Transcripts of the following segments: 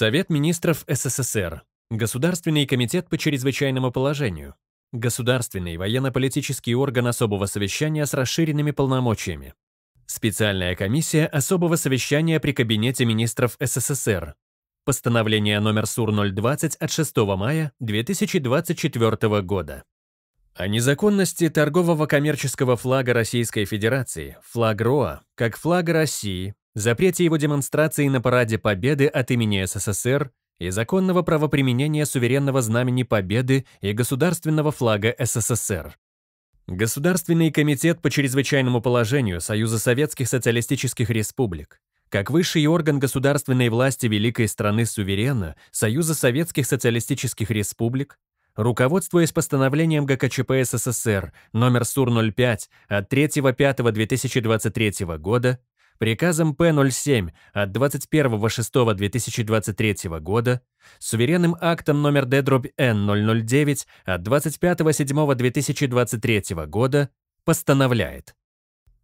Совет министров СССР, Государственный комитет по чрезвычайному положению, Государственный военно-политический орган особого совещания с расширенными полномочиями, Специальная комиссия особого совещания при Кабинете министров СССР, Постановление номер СУР-020 от 6 мая 2024 года. О незаконности торгового коммерческого флага Российской Федерации, флаг РОА, как флага России, запрете его демонстрации на параде Победы от имени СССР и законного правоприменения суверенного знамени Победы и государственного флага СССР. Государственный комитет по чрезвычайному положению Союза Советских Социалистических Республик, как высший орган государственной власти великой страны-суверена Союза Советских Социалистических Республик, руководствуясь постановлением ГКЧП СССР номер СУР-05 от 3.5.2023 года, Приказом П-07 от 21.06.2023 года, суверенным актом номер Д-Н-009 от 25.07.2023 года постановляет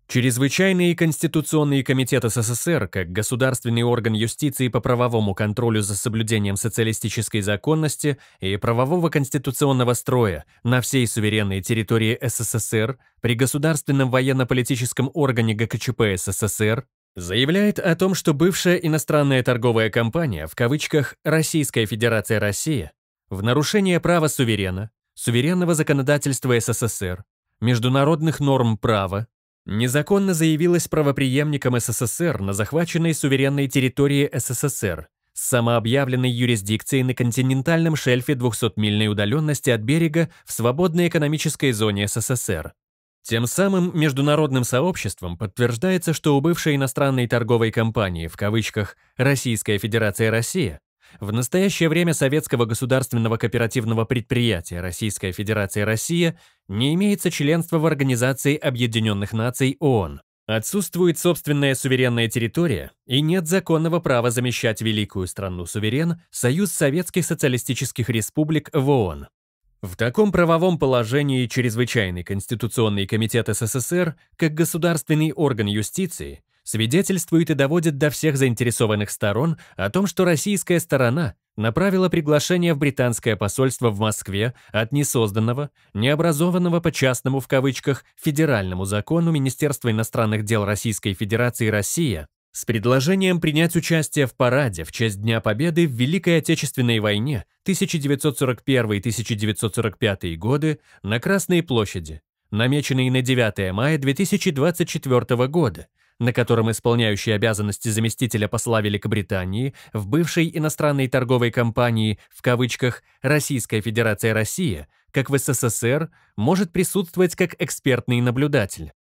Чрезвычайные конституционные комитеты СССР, как государственный орган юстиции по правовому контролю за соблюдением социалистической законности и правового конституционного строя на всей суверенной территории СССР при Государственном военно-политическом органе ГКЧП СССР, заявляет о том, что бывшая иностранная торговая компания, в кавычках «Российская Федерация Россия в нарушение права суверена, суверенного законодательства СССР, международных норм права, Незаконно заявилась правоприемником СССР на захваченной суверенной территории СССР с самообъявленной юрисдикцией на континентальном шельфе 200-мильной удаленности от берега в свободной экономической зоне СССР. Тем самым международным сообществом подтверждается, что у бывшей иностранной торговой компании в кавычках «Российская Федерация Россия» В настоящее время Советского государственного кооперативного предприятия Российская Федерация Россия не имеется членства в Организации Объединенных Наций ООН. Отсутствует собственная суверенная территория и нет законного права замещать великую страну-суверен Союз Советских Социалистических Республик в ООН. В таком правовом положении Чрезвычайный Конституционный комитет СССР, как государственный орган юстиции, свидетельствует и доводит до всех заинтересованных сторон о том, что российская сторона направила приглашение в британское посольство в Москве от несозданного, необразованного по частному в кавычках федеральному закону Министерства иностранных дел Российской Федерации «Россия» с предложением принять участие в параде в честь Дня Победы в Великой Отечественной войне 1941-1945 годы на Красной площади, намеченной на 9 мая 2024 года – на котором исполняющий обязанности заместителя посла Великобритании в бывшей иностранной торговой компании в кавычках «Российская Федерация Россия», как в СССР, может присутствовать как экспертный наблюдатель.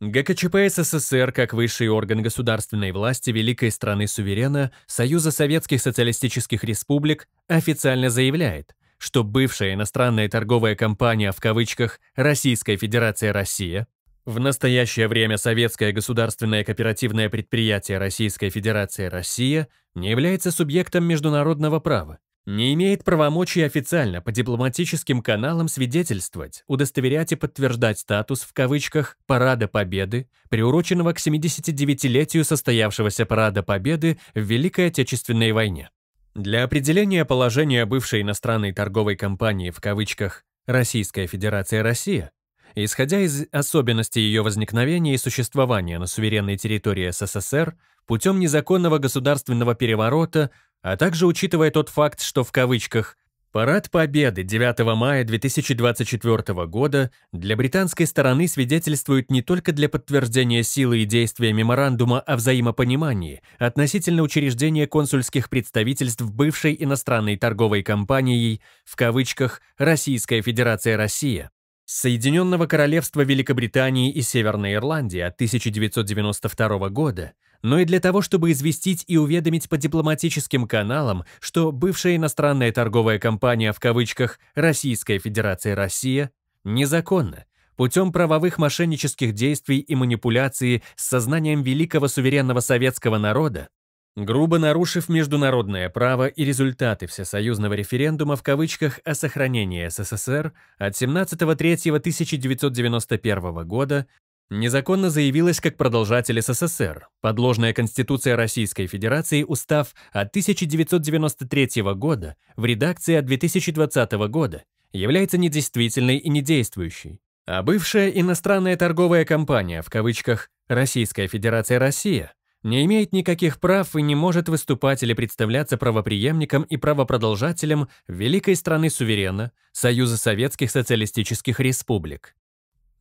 ГКЧП СССР, как высший орган государственной власти великой страны-суверена Союза Советских Социалистических Республик, официально заявляет, что бывшая иностранная торговая компания в кавычках «Российская Федерация Россия» В настоящее время Советское государственное кооперативное предприятие Российской Федерации «Россия» не является субъектом международного права, не имеет правомочий официально по дипломатическим каналам свидетельствовать, удостоверять и подтверждать статус в кавычках «Парада Победы», приуроченного к 79-летию состоявшегося Парада Победы в Великой Отечественной войне. Для определения положения бывшей иностранной торговой компании в кавычках «Российская Федерация Россия» Исходя из особенностей ее возникновения и существования на суверенной территории СССР путем незаконного государственного переворота, а также учитывая тот факт, что в кавычках «Парад Победы 9 мая 2024 года» для британской стороны свидетельствует не только для подтверждения силы и действия меморандума о взаимопонимании относительно учреждения консульских представительств бывшей иностранной торговой компанией в кавычках «Российская Федерация Россия», Соединенного Королевства Великобритании и Северной Ирландии от 1992 года, но и для того, чтобы известить и уведомить по дипломатическим каналам, что бывшая иностранная торговая компания в кавычках «Российская Федерация Россия» незаконна, путем правовых мошеннических действий и манипуляции с сознанием великого суверенного советского народа грубо нарушив международное право и результаты всесоюзного референдума в кавычках о сохранении СССР от 17.03.1991 года, незаконно заявилась как продолжатель СССР. Подложная Конституция Российской Федерации Устав от 1993 года в редакции от 2020 года является недействительной и недействующей. А бывшая иностранная торговая компания в кавычках «Российская Федерация Россия» не имеет никаких прав и не может выступать или представляться правопреемником и правопродолжателем великой страны суверена Союза Советских Социалистических Республик.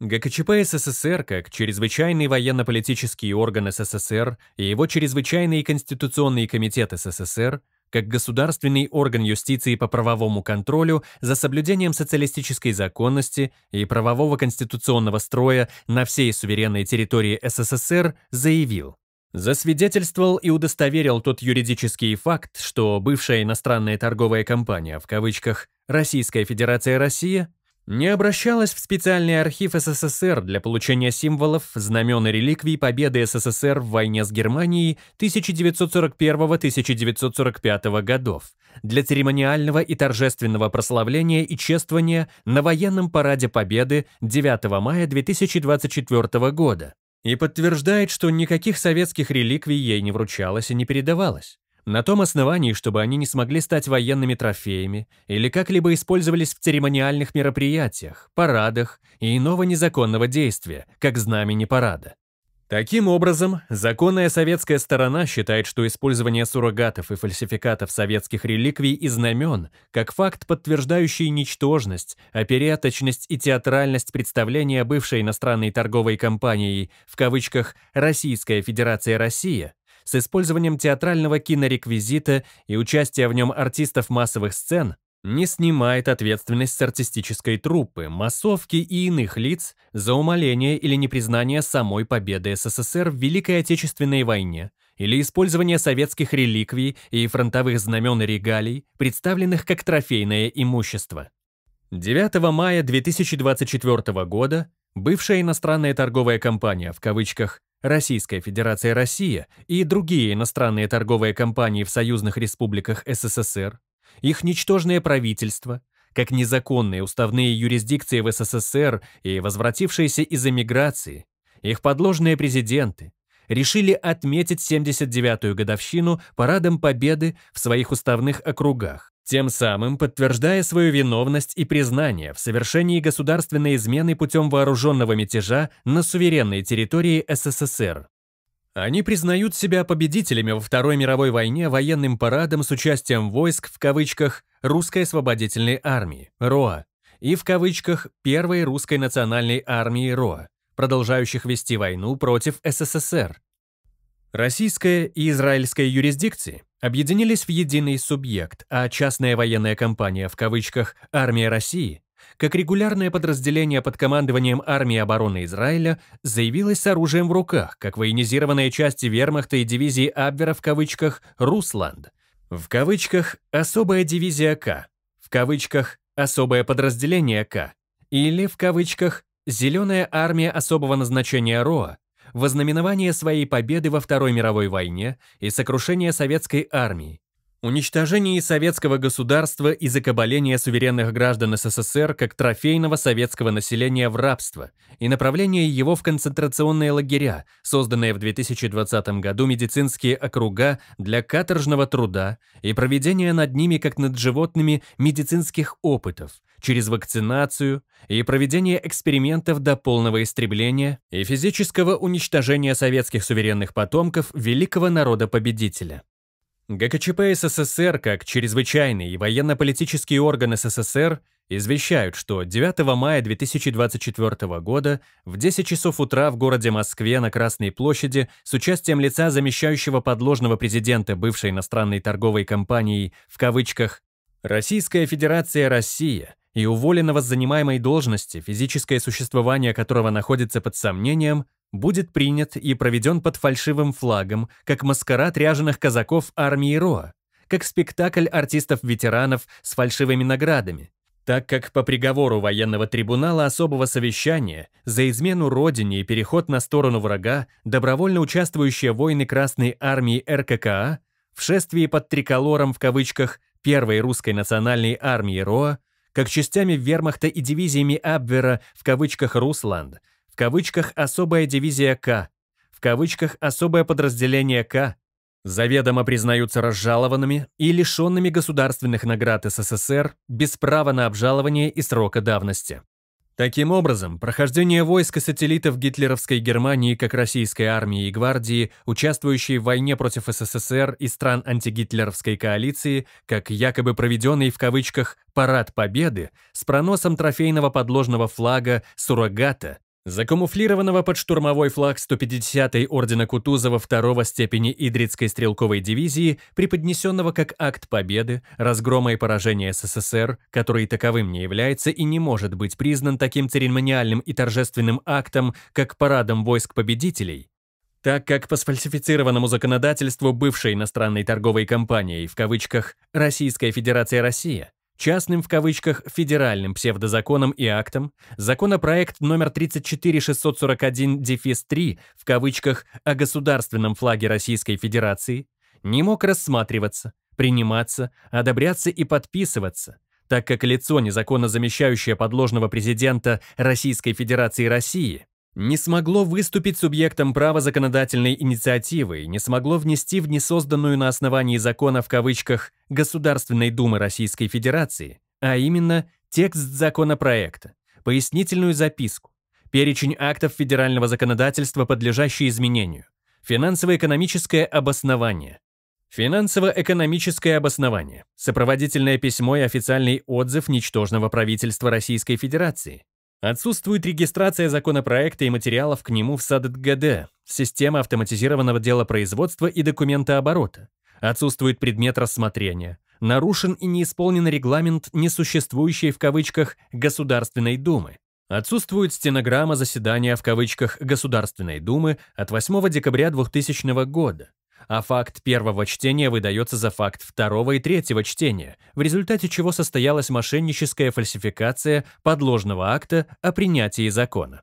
ГКЧП СССР как чрезвычайный военно-политический орган СССР и его чрезвычайный конституционный комитет СССР как государственный орган юстиции по правовому контролю за соблюдением социалистической законности и правового конституционного строя на всей суверенной территории СССР заявил, засвидетельствовал и удостоверил тот юридический факт, что бывшая иностранная торговая компания, в кавычках «Российская Федерация Россия», не обращалась в специальный архив СССР для получения символов, знамен и реликвий победы СССР в войне с Германией 1941-1945 годов для церемониального и торжественного прославления и чествования на военном параде Победы 9 мая 2024 года и подтверждает, что никаких советских реликвий ей не вручалось и не передавалось. На том основании, чтобы они не смогли стать военными трофеями или как-либо использовались в церемониальных мероприятиях, парадах и иного незаконного действия, как знамени парада. Таким образом, законная советская сторона считает, что использование суррогатов и фальсификатов советских реликвий и знамен как факт, подтверждающий ничтожность, опереточность а и театральность представления бывшей иностранной торговой компании в кавычках «Российская Федерация Россия» с использованием театрального кинореквизита и участия в нем артистов массовых сцен не снимает ответственность с артистической труппы, массовки и иных лиц за умаление или непризнание самой победы СССР в Великой Отечественной войне или использование советских реликвий и фронтовых знамен и регалий, представленных как трофейное имущество. 9 мая 2024 года бывшая иностранная торговая компания в кавычках Российская Федерация Россия и другие иностранные торговые компании в союзных республиках СССР их ничтожное правительство, как незаконные уставные юрисдикции в СССР и возвратившиеся из эмиграции, их подложные президенты, решили отметить 79-ю годовщину парадом победы в своих уставных округах, тем самым подтверждая свою виновность и признание в совершении государственной измены путем вооруженного мятежа на суверенной территории СССР. Они признают себя победителями во Второй мировой войне военным парадом с участием войск в кавычках «Русской освободительной армии» РОА и в кавычках «Первой русской национальной армии РОА», продолжающих вести войну против СССР. Российская и израильская юрисдикции объединились в единый субъект, а частная военная компания в кавычках «Армия России» как регулярное подразделение под командованием армии обороны Израиля заявилось с оружием в руках, как военизированные части вермахта и дивизии Абвера в кавычках «Русланд», в кавычках «особая дивизия К», в кавычках «особое подразделение К» или в кавычках «зеленая армия особого назначения РОА» вознаменование своей победы во Второй мировой войне и сокрушение советской армии, Уничтожение советского государства и закабаление суверенных граждан СССР как трофейного советского населения в рабство и направление его в концентрационные лагеря, созданные в 2020 году медицинские округа для каторжного труда и проведение над ними, как над животными, медицинских опытов через вакцинацию и проведение экспериментов до полного истребления и физического уничтожения советских суверенных потомков великого народа-победителя. ГКЧП СССР как чрезвычайный и военно-политический орган СССР извещают, что 9 мая 2024 года в 10 часов утра в городе Москве на Красной площади с участием лица, замещающего подложного президента бывшей иностранной торговой компании в кавычках «Российская Федерация Россия» и уволенного с занимаемой должности, физическое существование которого находится под сомнением, будет принят и проведен под фальшивым флагом, как маскарад ряженых казаков армии Роа, как спектакль артистов-ветеранов с фальшивыми наградами, так как по приговору военного трибунала особого совещания за измену родине и переход на сторону врага добровольно участвующие воины Красной армии РККА в шествии под триколором в кавычках первой русской национальной армии РОА, как частями вермахта и дивизиями Абвера в кавычках «Русланд», в кавычках «особая дивизия К», в кавычках «особое подразделение К», заведомо признаются разжалованными и лишенными государственных наград СССР без права на обжалование и срока давности. Таким образом, прохождение войск и сателлитов гитлеровской Германии как российской армии и гвардии, участвующей в войне против СССР и стран антигитлеровской коалиции, как якобы проведенный в кавычках «парад победы» с проносом трофейного подложного флага «суррогата» Закамуфлированного под штурмовой флаг 150-й ордена Кутузова 2 степени Идрицкой стрелковой дивизии, преподнесенного как акт победы, разгрома и поражения СССР, который таковым не является и не может быть признан таким церемониальным и торжественным актом, как парадом войск победителей, так как по сфальсифицированному законодательству бывшей иностранной торговой компанией в кавычках «Российская Федерация Россия» Частным в кавычках федеральным псевдозаконом и актом законопроект номер 34641-3 в кавычках о государственном флаге Российской Федерации не мог рассматриваться, приниматься, одобряться и подписываться, так как лицо, незаконно замещающее подложного президента Российской Федерации России, не смогло выступить субъектом права законодательной инициативы, не смогло внести в несозданную на основании закона в кавычках Государственной Думы Российской Федерации, а именно текст законопроекта, пояснительную записку, перечень актов федерального законодательства, подлежащие изменению, финансово-экономическое обоснование, Финансово-экономическое обоснование. Сопроводительное письмо и официальный отзыв ничтожного правительства Российской Федерации. Отсутствует регистрация законопроекта и материалов к нему в САДГД, система автоматизированного дела производства и документооборота. Отсутствует предмет рассмотрения. Нарушен и не исполнен регламент несуществующей в кавычках Государственной Думы. Отсутствует стенограмма заседания в кавычках Государственной Думы от 8 декабря 2000 года а факт первого чтения выдается за факт второго и третьего чтения, в результате чего состоялась мошенническая фальсификация подложного акта о принятии закона.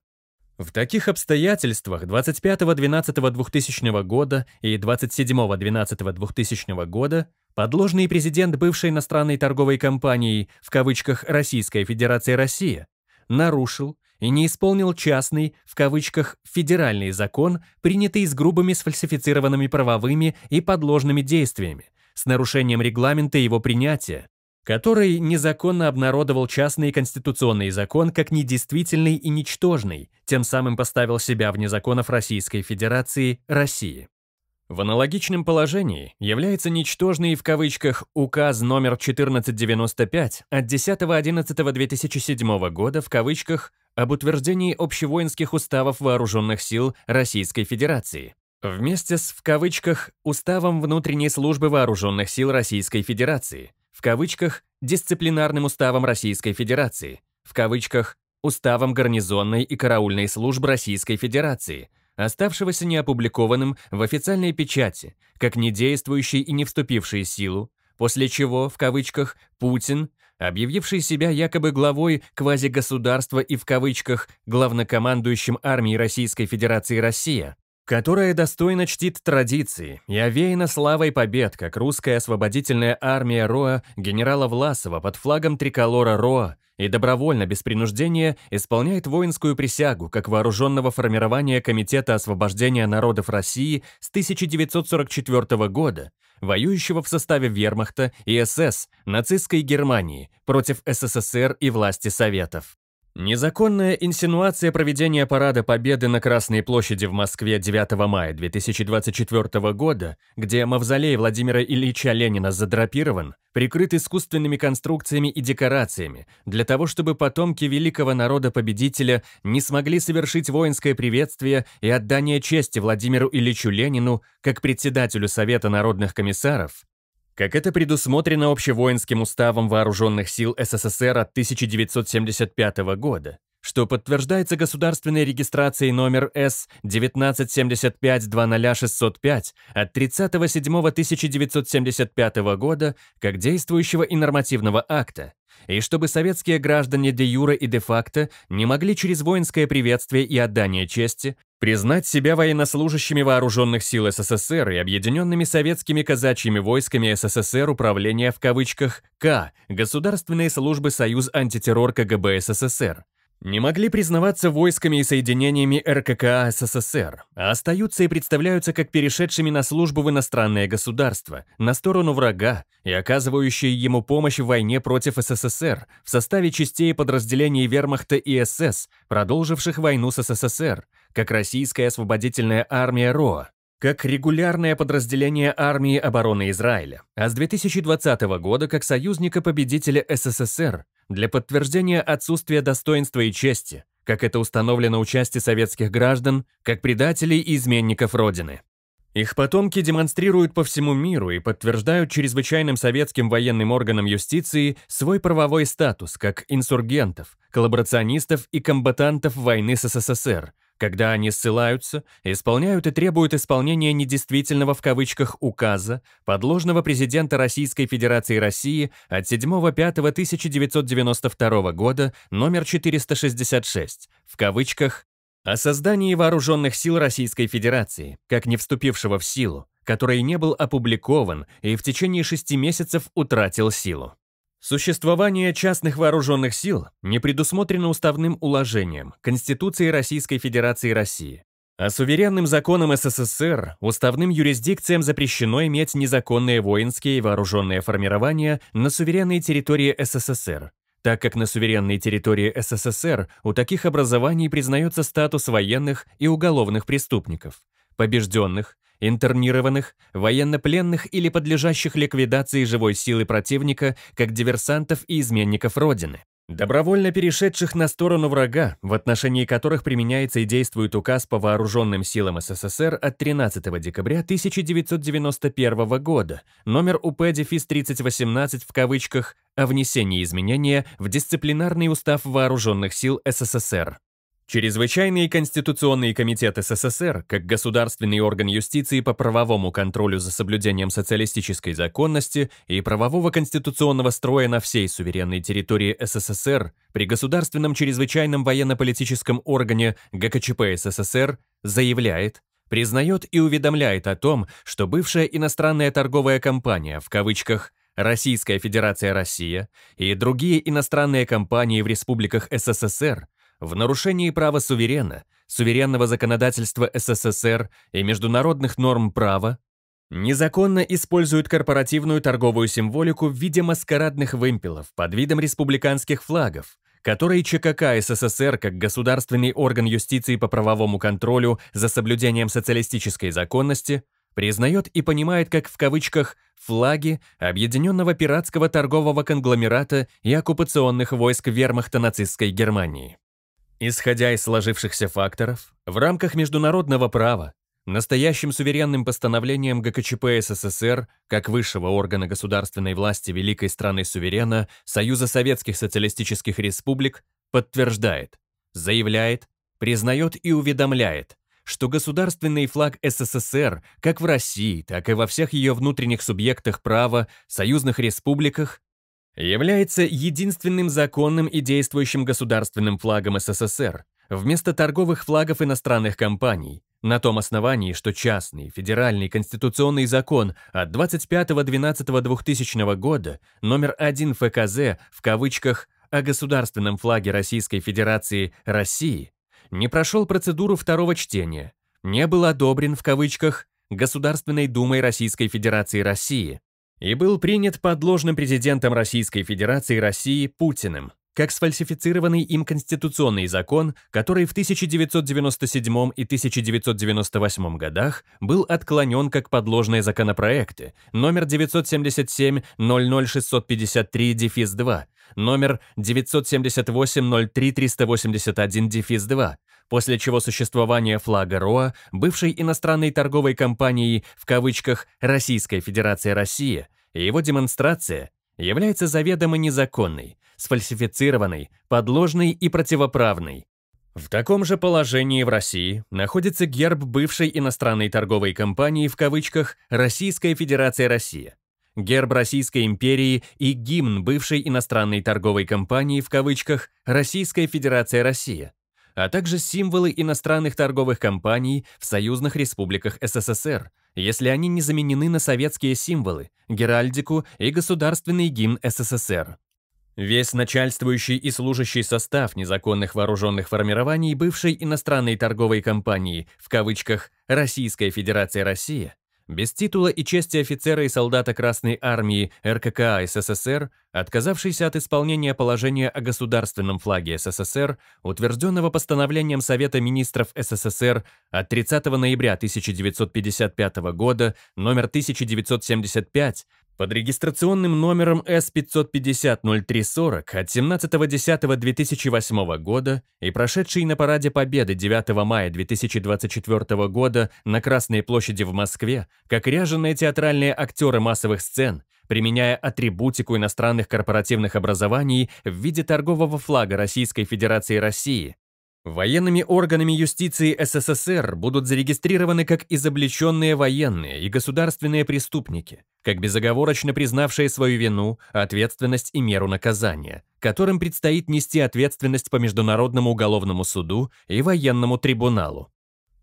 В таких обстоятельствах 25 12 25.12.2000 года и 27 12 27.12.2000 года подложный президент бывшей иностранной торговой компании в кавычках Российская Федерация Россия нарушил и не исполнил частный, в кавычках, федеральный закон, принятый с грубыми сфальсифицированными правовыми и подложными действиями, с нарушением регламента его принятия, который незаконно обнародовал частный конституционный закон как недействительный и ничтожный, тем самым поставил себя вне законов Российской Федерации России. В аналогичном положении является ничтожный в кавычках указ номер 1495 от 10.11.2007 года в кавычках об утверждении общевоинских уставов вооруженных сил Российской Федерации вместе с, в кавычках, «Уставом внутренней службы вооруженных сил Российской Федерации», в кавычках, «Дисциплинарным уставом Российской Федерации», в кавычках, «Уставом гарнизонной и караульной служб Российской Федерации», оставшегося неопубликованным в официальной печати, как недействующий и не вступивший в силу, после чего, в кавычках, Путин объявивший себя якобы главой квазигосударства и в кавычках главнокомандующим армией Российской Федерации «Россия», которая достойно чтит традиции и овеяна славой побед, как русская освободительная армия Роа генерала Власова под флагом триколора Роа и добровольно, без принуждения, исполняет воинскую присягу как вооруженного формирования Комитета освобождения народов России с 1944 года, воюющего в составе вермахта и СС нацистской Германии против СССР и власти Советов. Незаконная инсинуация проведения парада Победы на Красной площади в Москве 9 мая 2024 года, где мавзолей Владимира Ильича Ленина задрапирован, прикрыт искусственными конструкциями и декорациями, для того чтобы потомки великого народа-победителя не смогли совершить воинское приветствие и отдание чести Владимиру Ильичу Ленину как председателю Совета народных комиссаров, как это предусмотрено общевоинским уставом Вооруженных сил СССР от 1975 года, что подтверждается государственной регистрацией номер С-1975-00-605 от 30.07.1975 года как действующего и нормативного акта, и чтобы советские граждане де юре и де факто не могли через воинское приветствие и отдание чести признать себя военнослужащими вооруженных сил СССР и объединенными советскими казачьими войсками СССР управления в кавычках «К» Государственной службы Союз антитеррор КГБ СССР, не могли признаваться войсками и соединениями РККА СССР, а остаются и представляются как перешедшими на службу в иностранное государство, на сторону врага и оказывающие ему помощь в войне против СССР в составе частей и подразделений вермахта и СС, продолживших войну с СССР, как Российская освободительная армия РОА как регулярное подразделение армии обороны Израиля, а с 2020 года как союзника победителя СССР для подтверждения отсутствия достоинства и чести, как это установлено у части советских граждан, как предателей и изменников Родины. Их потомки демонстрируют по всему миру и подтверждают чрезвычайным советским военным органам юстиции свой правовой статус как инсургентов, коллаборационистов и комбатантов войны с СССР, когда они ссылаются, исполняют и требуют исполнения недействительного в кавычках указа подложного президента Российской Федерации России от 7.5.1992 года номер 466 в кавычках о создании вооруженных сил Российской Федерации, как не вступившего в силу, который не был опубликован и в течение шести месяцев утратил силу. Существование частных вооруженных сил не предусмотрено уставным уложением Конституции Российской Федерации России. А суверенным законом СССР уставным юрисдикциям запрещено иметь незаконные воинские и вооруженные формирования на суверенной территории СССР, так как на суверенной территории СССР у таких образований признается статус военных и уголовных преступников – побежденных, интернированных, военнопленных или подлежащих ликвидации живой силы противника, как диверсантов и изменников Родины. Добровольно перешедших на сторону врага, в отношении которых применяется и действует указ по вооруженным силам СССР от 13 декабря 1991 года, номер УП-3018 в кавычках, о внесении изменения в дисциплинарный устав вооруженных сил СССР. Чрезвычайные конституционные комитеты СССР, как государственный орган юстиции по правовому контролю за соблюдением социалистической законности и правового конституционного строя на всей суверенной территории СССР, при Государственном чрезвычайном военно-политическом органе ГКЧП СССР заявляет, признает и уведомляет о том, что бывшая иностранная торговая компания, в кавычках, Российская Федерация Россия и другие иностранные компании в республиках СССР – в нарушении права суверена, суверенного законодательства СССР и международных норм права, незаконно используют корпоративную торговую символику в виде маскарадных вымпелов под видом республиканских флагов, которые ЧКК СССР как государственный орган юстиции по правовому контролю за соблюдением социалистической законности признает и понимает как в кавычках «флаги» объединенного пиратского торгового конгломерата и оккупационных войск вермахта нацистской Германии. Исходя из сложившихся факторов, в рамках международного права Настоящим суверенным постановлением ГКЧП СССР, как высшего органа государственной власти великой страны-суверена Союза Советских Социалистических Республик, подтверждает, заявляет, признает и уведомляет, что государственный флаг СССР как в России, так и во всех ее внутренних субъектах права, союзных республиках является единственным законным и действующим государственным флагом СССР вместо торговых флагов иностранных компаний, на том основании, что частный федеральный конституционный закон от 25.12.2000 года номер 1 ФКЗ в кавычках о государственном флаге Российской Федерации России не прошел процедуру второго чтения, не был одобрен в кавычках Государственной Думой Российской Федерации России и был принят подложным президентом Российской Федерации России Путиным как сфальсифицированный им конституционный закон, который в 1997 и 1998 годах был отклонен как подложные законопроекты номер 977-00653-2, номер 978-03-381-2, после чего существование флага РОА, бывшей иностранной торговой компанией в кавычках «Российская Федерация России», и его демонстрация является заведомо незаконной, сфальсифицированной, подложной и противоправной. В таком же положении в России находится герб бывшей иностранной торговой компании в кавычках «Российская Федерация Россия», герб Российской империи и гимн бывшей иностранной торговой компании в кавычках «Российская Федерация Россия», а также символы иностранных торговых компаний в союзных республиках СССР, если они не заменены на советские символы, геральдику и государственный гимн СССР. Весь начальствующий и служащий состав незаконных вооруженных формирований бывшей иностранной торговой компании в кавычках «Российская Федерация Россия» Без титула и чести офицера и солдата Красной Армии РККА СССР, отказавшийся от исполнения положения о государственном флаге СССР, утвержденного постановлением Совета министров СССР от 30 ноября 1955 года, номер 1975, под регистрационным номером S 550 0340 от 17.10.2008 года и прошедший на Параде Победы 9 мая 2024 года на Красной площади в Москве, как ряженные театральные актеры массовых сцен, применяя атрибутику иностранных корпоративных образований в виде торгового флага Российской Федерации России, Военными органами юстиции СССР будут зарегистрированы как изобличенные военные и государственные преступники, как безоговорочно признавшие свою вину, ответственность и меру наказания, которым предстоит нести ответственность по Международному уголовному суду и военному трибуналу.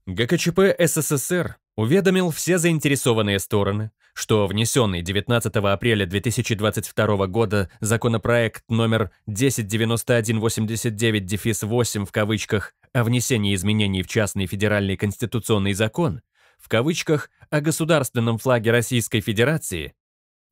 ГКЧП СССР уведомил все заинтересованные стороны, что внесенный 19 апреля 2022 года законопроект номер 109189-8 в кавычках о внесении изменений в частный федеральный конституционный закон в кавычках о государственном флаге Российской Федерации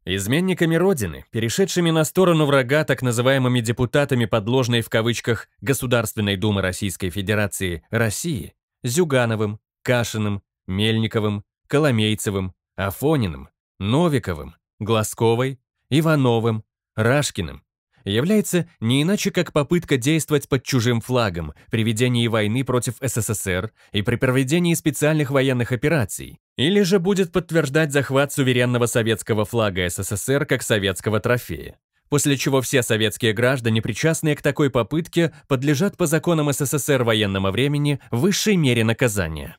изменниками Родины, перешедшими на сторону врага так называемыми депутатами подложной в кавычках Государственной Думы Российской Федерации России Зюгановым, Кашиным, Мельниковым, Коломейцевым, Афониным, Новиковым, Глазковой, Ивановым, Рашкиным, является не иначе, как попытка действовать под чужим флагом при ведении войны против СССР и при проведении специальных военных операций, или же будет подтверждать захват суверенного советского флага СССР как советского трофея. После чего все советские граждане, причастные к такой попытке, подлежат по законам СССР военного времени высшей мере наказания.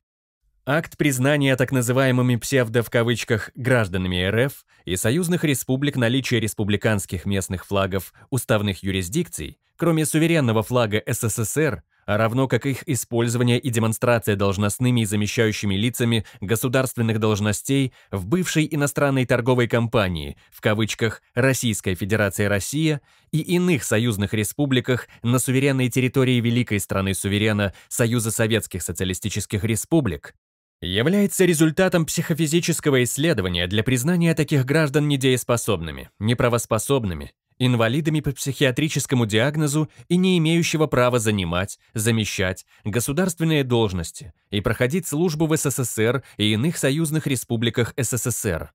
Акт признания так называемыми псевдо в кавычках гражданами РФ и союзных республик наличия республиканских местных флагов уставных юрисдикций, кроме суверенного флага СССР, а равно как их использование и демонстрация должностными и замещающими лицами государственных должностей в бывшей иностранной торговой компании в кавычках Российская Федерация Россия и иных союзных республиках на суверенной территории великой страны суверена Союза Советских Социалистических Республик является результатом психофизического исследования для признания таких граждан недееспособными, неправоспособными, инвалидами по психиатрическому диагнозу и не имеющего права занимать, замещать государственные должности и проходить службу в СССР и иных союзных республиках СССР.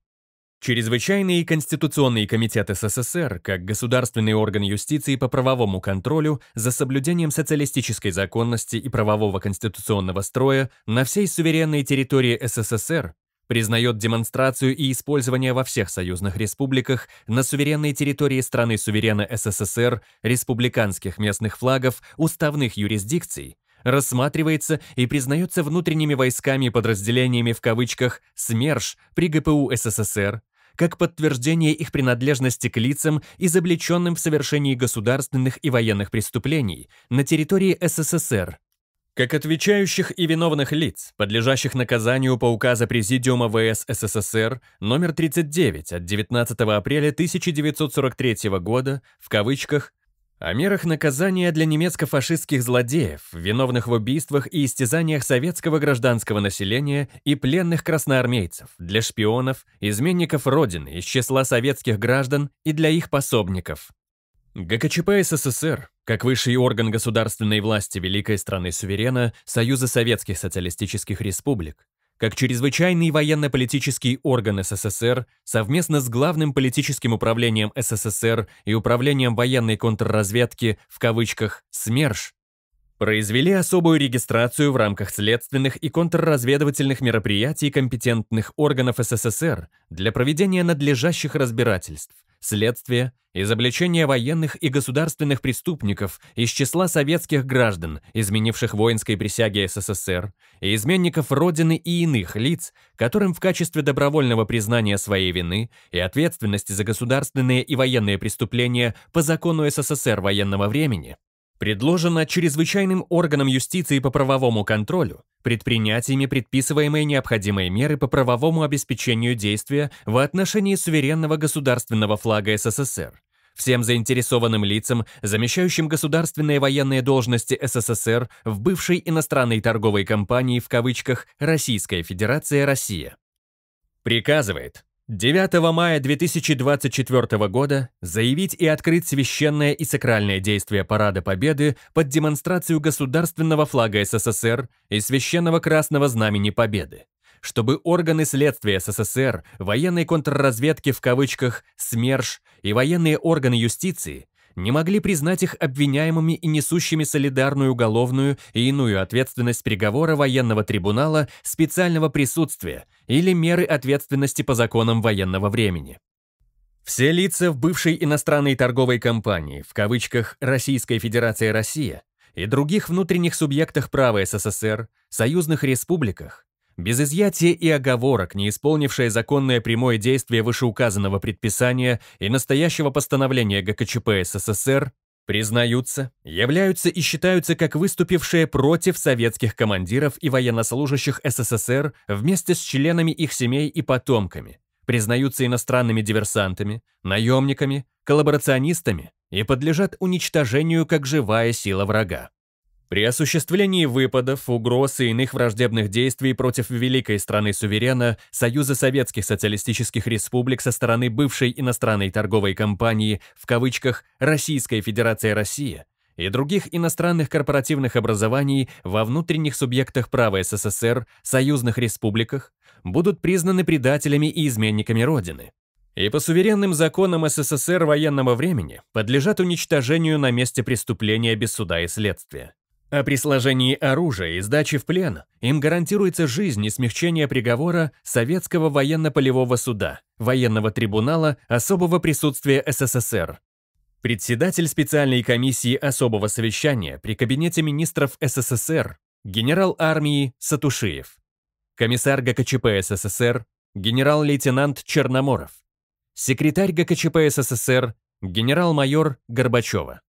Чрезвычайный и Конституционный комитет СССР, как государственный орган юстиции по правовому контролю за соблюдением социалистической законности и правового конституционного строя на всей суверенной территории СССР, признает демонстрацию и использование во всех союзных республиках на суверенной территории страны суверена СССР республиканских местных флагов уставных юрисдикций, рассматривается и признается внутренними войсками и подразделениями в кавычках СМЕРШ при ГПУ СССР, как подтверждение их принадлежности к лицам, изобличенным в совершении государственных и военных преступлений на территории СССР, как отвечающих и виновных лиц, подлежащих наказанию по указу Президиума ВС СССР номер 39 от 19 апреля 1943 года в кавычках о мерах наказания для немецко-фашистских злодеев, виновных в убийствах и истязаниях советского гражданского населения и пленных красноармейцев, для шпионов, изменников Родины из числа советских граждан и для их пособников. ГКЧП СССР, как высший орган государственной власти великой страны-суверена Союза Советских Социалистических Республик, как чрезвычайные военно-политические органы СССР совместно с Главным политическим управлением СССР и Управлением военной контрразведки в кавычках «СМЕРШ» произвели особую регистрацию в рамках следственных и контрразведывательных мероприятий компетентных органов СССР для проведения надлежащих разбирательств – Следствие – изобличение военных и государственных преступников из числа советских граждан, изменивших воинской присяге СССР, и изменников Родины и иных лиц, которым в качестве добровольного признания своей вины и ответственности за государственные и военные преступления по закону СССР военного времени предложено чрезвычайным органам юстиции по правовому контролю предпринять ими предписываемые необходимые меры по правовому обеспечению действия в отношении суверенного государственного флага СССР, всем заинтересованным лицам, замещающим государственные военные должности СССР в бывшей иностранной торговой компании в кавычках «Российская Федерация Россия». Приказывает 9 мая 2024 года заявить и открыть священное и сакральное действие Парада Победы под демонстрацию государственного флага СССР и священного красного знамени Победы, чтобы органы следствия СССР, военной контрразведки в кавычках «СМЕРШ» и военные органы юстиции не могли признать их обвиняемыми и несущими солидарную уголовную и иную ответственность приговора военного трибунала специального присутствия или меры ответственности по законам военного времени. Все лица в бывшей иностранной торговой компании, в кавычках Российская Федерация Россия», и других внутренних субъектах права СССР, союзных республиках, без изъятия и оговорок, не исполнившее законное прямое действие вышеуказанного предписания и настоящего постановления ГКЧП СССР, признаются, являются и считаются как выступившие против советских командиров и военнослужащих СССР вместе с членами их семей и потомками, признаются иностранными диверсантами, наемниками, коллаборационистами и подлежат уничтожению как живая сила врага. При осуществлении выпадов, угроз и иных враждебных действий против великой страны-суверена Союза Советских Социалистических Республик со стороны бывшей иностранной торговой компании в кавычках «Российская Федерация Россия» и других иностранных корпоративных образований во внутренних субъектах права СССР, союзных республиках, будут признаны предателями и изменниками Родины. И по суверенным законам СССР военного времени подлежат уничтожению на месте преступления без суда и следствия. А при сложении оружия и сдаче в плен им гарантируется жизнь и смягчение приговора Советского военно-полевого суда, военного трибунала особого присутствия СССР. Председатель специальной комиссии особого совещания при Кабинете министров СССР, генерал армии Сатушиев. Комиссар ГКЧП СССР, генерал-лейтенант Черноморов. Секретарь ГКЧП СССР, генерал-майор Горбачева.